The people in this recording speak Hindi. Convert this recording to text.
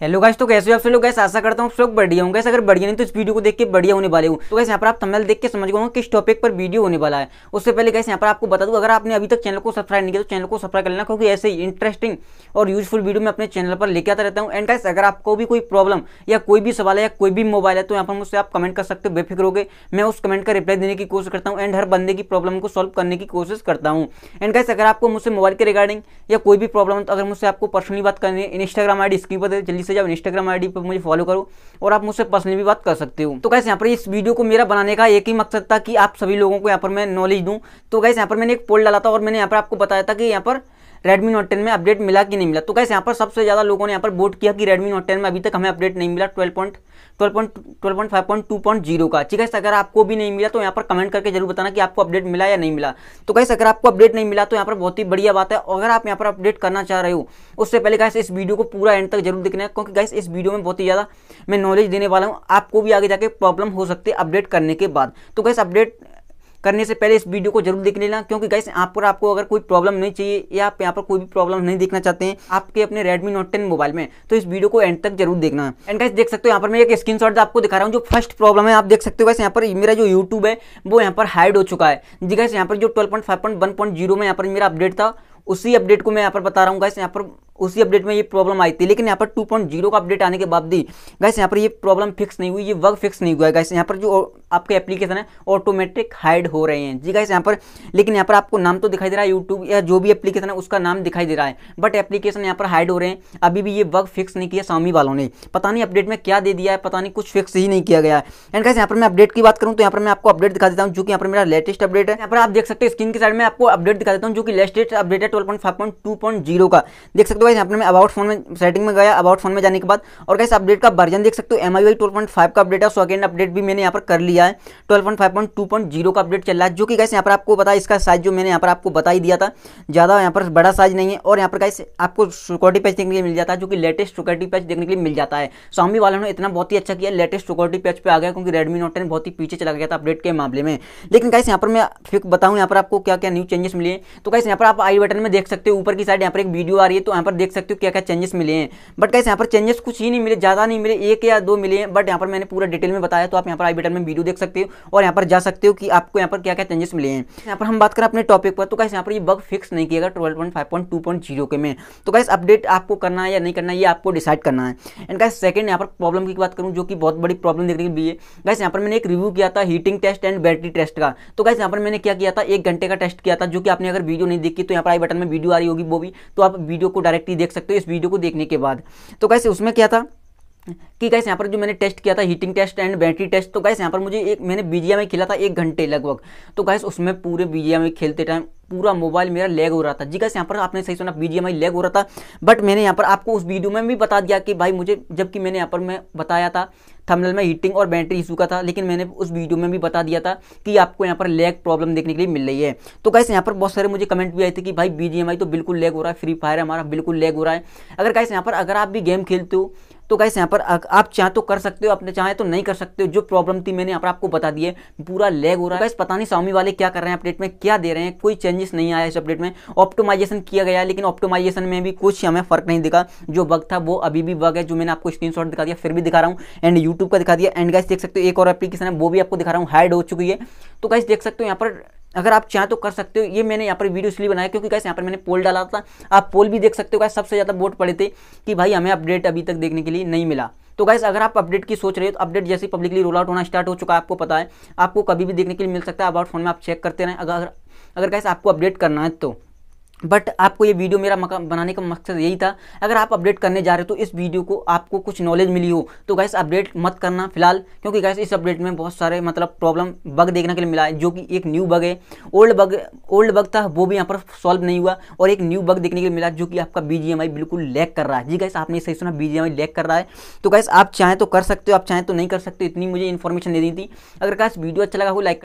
हेलो गाइस तो कैसे हो आप सब लोग गैस आशा करता हूँ आप लोग बढ़िया होंगे अगर बढ़िया नहीं तो इस वीडियो को देख के बढ़िया होने वाले हूँ तो गैस यहाँ पर आप थंबनेल देख के समझ गए किस टॉपिक पर वीडियो होने वाला है उससे पहले गैस यहाँ पर आपको बता दूँ अगर आपने अभी तक चैनल को सब्सक्राइब नहीं किया तो चैनल को सब्सक्राइब कर लेना क्योंकि ऐसे इंटरेस्टिंग और यूजफुल वीडियो मैं अपने चैनल पर लेके आता रहता हूँ एंड गैस अगर आपको भी कोई प्रॉब्लम या कोई भी सवाल है या कोई भी मोबाइल है तो यहाँ पर मुझसे आप कमेंट कर सकते हो बेफिक्र हो मैं उस कमेंट का रिप्लाई देने की कोशिश करता हूँ एंड हर बंदे की प्रॉब्लम को सॉल्व करने की कोशिश करता हूँ एंड गैस अगर आपको मुझसे मोबाइल के रिगार्डिंग या कोई भी प्रॉब्लम तो अगर मुझसे आपको पर्सनली बात करनी है इंस्टाग्राम आई डी स्क्रीन पर जल्दी से जब इंस्टाग्राम आईडी पर मुझे फॉलो करो और आप मुझसे पर्सनली भी बात कर सकते हो तो कैसे यहाँ पर इस वीडियो को मेरा बनाने का एक ही मकसद था कि आप सभी लोगों को यहाँ पर मैं नॉलेज दूँ तो कैसे यहाँ पर मैंने एक पोल डाला था और मैंने यहाँ पर आपको बताया था कि यहाँ पर रेडमी नोट टेन में अपडेट मिला कि नहीं मिला तो कैसे यहाँ पर सबसे ज़्यादा लोगों ने यहाँ पर वोट किया कि रेडमी नोट टेन में अभी तक हमें अपडेट नहीं मिला twelve point twelve point twelve point five point two point zero का ठीक है अगर आपको भी नहीं मिला तो यहाँ पर कमेंट करके जरूर बताना कि आपको अपडेट मिला या नहीं मिला तो कैसे अगर आपको अपडेट नहीं मिला तो यहाँ पर बहुत ही बढ़िया बात है अगर आप यहाँ पर अपडेट करना चाह रहे हो उससे पहले कैसे इस वीडियो को पूरा एंड तक जरूर देखना है क्योंकि कैसे इस वीडियो में बहुत ही ज़्यादा मैं नॉलेज देने वाला हूँ आपको भी आगे जाके प्रॉब्लम हो सकती है अपडेट करने के बाद तो कैसे अपडेट करने से पहले इस वीडियो को जरूर देख लेना क्योंकि गैस यहाँ पर आपको अगर कोई प्रॉब्लम नहीं चाहिए या आप यहाँ पर कोई भी प्रॉब्लम नहीं देखना चाहते हैं आपके अपने रेडमी नोट टेन मोबाइल में तो इस वीडियो को एंड तक जरूर देखना एंड गैस देख सकते हो यहाँ पर मैं एक स्क्रीन आपको दिखा रहा हूँ जो फर्स्ट प्रॉब्लम है आप देख सकते हो गैस यहाँ पर मेरा जो यूट्यूब है वो यहाँ पर हाइड हो चुका है जी गैस यहाँ पर जो ट्वेल्व में यहाँ पर मेरा अपडेट था उसी अपडेट को मैं यहाँ पर बता रहा हूँ गैस यहाँ पर उसी अपडेट में ये प्रॉब्लम आई थी लेकिन यहाँ पर 2.0 का अपडेट आने के बाद भी गैस यहाँ पर ये प्रॉब्लम फिक्स नहीं हुई ये वर्क फिक्स नहीं हुआ है गैस यहाँ पर जो आपके एप्लीकेशन है ऑटोमेटिक हाइड हो रहे हैं जी गैस यहाँ पर लेकिन यहाँ पर आपको नाम तो दिखाई दे रहा है यूट्यूब या जो भी एप्लीकेशन है उसका नाम दिखाई दे रहा है बट एप्लीकेशन यहाँ पर हाइड हो रहे हैं अभी भी ये वर्क फिक्स नहीं किया स्वामी वालों ने पता नहीं अपडेट में क्या दे दिया है पता नहीं कुछ फिक्स ही नहीं किया गया है एंड गैस यहाँ पर मैं अपडेट की बात करूँ तो यहाँ पर मैं आपको अपडेट दिखा देता हूँ जो कि यहाँ पर मेरा लेटेस्ट अपडेट है यहाँ पर आप देख सकते हो स्क्रीन की साइड में आपको अपडेट दिखा देता हूँ जो कि लेटेस्ट अपडेट है ट्वेल्व का देख सकते हो तो गाइस आपने मैं अबाउट फोन में सेटिंग में गया अबाउट फोन में जाने के बाद और कैसे अपडेट का वर्जन देख सकते हो एम आई वाई का अपडेट है सो अपडेट भी मैंने यहाँ पर कर लिया है ट्वेल्व का अपडेट चल रहा है जो कि कैसे यहाँ पर आपको बताया इसका साइज जो मैंने यहाँ पर आपको बताई दिया था ज़्यादा यहाँ पर बड़ा साइज नहीं है और यहाँ पर कैसे आपको सिक्योरिटी पैच देखने के लिए मिल जाता है जो कि लेटेस्ट सिक्योरिटी पैच देखने के लिए मिल जाता है स्वामी वालों ने इतना बहुत ही अच्छा किया लेटेस्ट सिक्योरिटी पैच पर आ गया क्योंकि रेडमी नोट टेन बहुत ही पीछे चला गया था अपडेट के मामले में लेकिन कैसे यहाँ पर मैं फिर बताऊँ यहाँ पर आपको क्या क्या न्यू चेंजेस मिले तो कैसे यहाँ पर आप आई बटन में देख सकते हो ऊपर की साइड यहाँ पर एक वीडियो आ रही है तो यहाँ पर आप देख सकते हो क्या क्या चेंजेस मिले हैं बट कैसे यहाँ पर चेंजेस कुछ ही नहीं मिले ज़्यादा नहीं मिले एक या दो मिले हैं बट यहाँ पर मैंने पूरा डिटेल में बताया तो आप यहाँ पर आई बटन में वीडियो देख सकते हो और यहाँ पर जा सकते हो कि आपको यहाँ पर क्या क्या चेंजेस मिले हैं यहाँ पर हम बात करें अपने टॉपिक पर तो कैसे यहाँ पर ये बग फिक्स नहीं किया ट्वेल्व पॉइंट के में तो कैसे अपडेट आपको करना है या नहीं करना ये आपको डिसाइड करना है एंड कैसे सेकंड यहाँ पर प्रॉब्लम की बात करूँ जो कि बहुत बड़ी प्रॉब्लम देखने के लिए कैसे यहाँ पर मैंने एक रिव्यू किया था heating test and battery test का तो कैसे यहाँ पर मैंने क्या किया था एक घंटे का टेस्ट किया था जो कि आपने अगर वीडियो नहीं देखी तो यहाँ पर आई बटन में वीडियो आ रही होगी वो भी तो आप वीडियो को डायरेक्ट व्यक्ति देख सकते हो इस वीडियो को देखने के बाद तो कैसे उसमें क्या था कि गैस यहाँ पर जो मैंने टेस्ट किया था heating test and battery test तो गैस यहाँ पर मुझे एक मैंने बीजिया में खेला था एक घंटे लगभग तो गैस उसमें पूरे बीजिया में खेलते टाइम पूरा मोबाइल मेरा लैग हो रहा था जी गैस यहाँ पर आपने सही सुना बीजीएमआई लैग हो रहा था बट मैंने यहाँ पर आपको उस वीडियो में भी बता दिया कि भाई मुझे जबकि मैंने यहाँ पर मैं बताया था थमनल में हीटिंग और बैटरी इशू का था लेकिन मैंने उस वीडियो में भी बता दिया था कि आपको यहाँ पर लैग प्रॉब्लम देखने के लिए मिल रही है तो गैस यहाँ पर बहुत सारे मुझे कमेंट भी आए थे कि भाई बीजीएमआई तो बिल्कुल लैग हो रहा है फ्री फायर हमारा बिल्कुल लैग हो रहा है अगर कैसे यहाँ पर अगर आप भी गेम खेलते हो तो गैस यहाँ पर आप चाहे तो कर सकते हो अपने चाहे तो नहीं कर सकते हो जो प्रॉब्लम थी मैंने यहाँ पर आपको बता दिए पूरा लैग हो रहा है गैस पता नहीं स्वामी वाले क्या कर रहे हैं अपडेट में क्या दे रहे हैं कोई चेंजेस नहीं आया इस अपडेट में ऑप्टोमाइजेशन किया गया लेकिन ऑप्टोमाइजेशन में भी कुछ हमें फर्क नहीं दिखा जो बग था वो अभी भी बग है जो मैंने आपको स्क्रीनशॉट दिखा दिया फिर भी दिखा रहा हूँ एंड यूट्यूब का दिखा दिया एंड गैस देख सकते हो एक और एप्लीकेशन है वो भी आपको दिखा रहा हूँ हाइड हो चुकी है तो गैस देख सकते हो यहाँ पर अगर आप चाहें तो कर सकते हो ये मैंने यहाँ पर वीडियो इसलिए बनाया क्योंकि कैसे यहाँ पर मैंने पोल डाला था आप पोल भी देख सकते हो कैसे सबसे ज़्यादा वोट पड़े थे कि भाई हमें अपडेट अभी तक देखने के लिए नहीं मिला तो गैस अगर आप अपडेट की सोच रहे हो तो अपडेट जैसे पब्लिकली रोल आउट होना स्टार्ट हो चुका है आपको पता है आपको कभी भी देखने के लिए मिल सकता है अबाउट फोन में आप चेक करते रहें अगर अगर कैसे आपको अपडेट करना है तो बट आपको ये वीडियो मेरा बनाने का मकसद यही था अगर आप अपडेट करने जा रहे हो तो इस वीडियो को आपको कुछ नॉलेज मिली हो तो गैस अपडेट मत करना फिलहाल क्योंकि गैस इस अपडेट में बहुत सारे मतलब प्रॉब्लम बग देखने के लिए मिला है जो कि एक न्यू बग है ओल्ड बग ओल्ड बग था वो भी यहाँ पर सॉल्व नहीं हुआ और एक न्यू बग देखने के लिए मिला जो कि आपका बी बिल्कुल लैक कर रहा है जी गैस आपने सही सुना बी लैक कर रहा है तो गैस आप चाहें तो कर सकते हो आप चाहें तो नहीं कर सकते इतनी मुझे इन्फॉर्मेशन दे दी थी अगर गैस वीडियो अच्छा लगा हो लाइक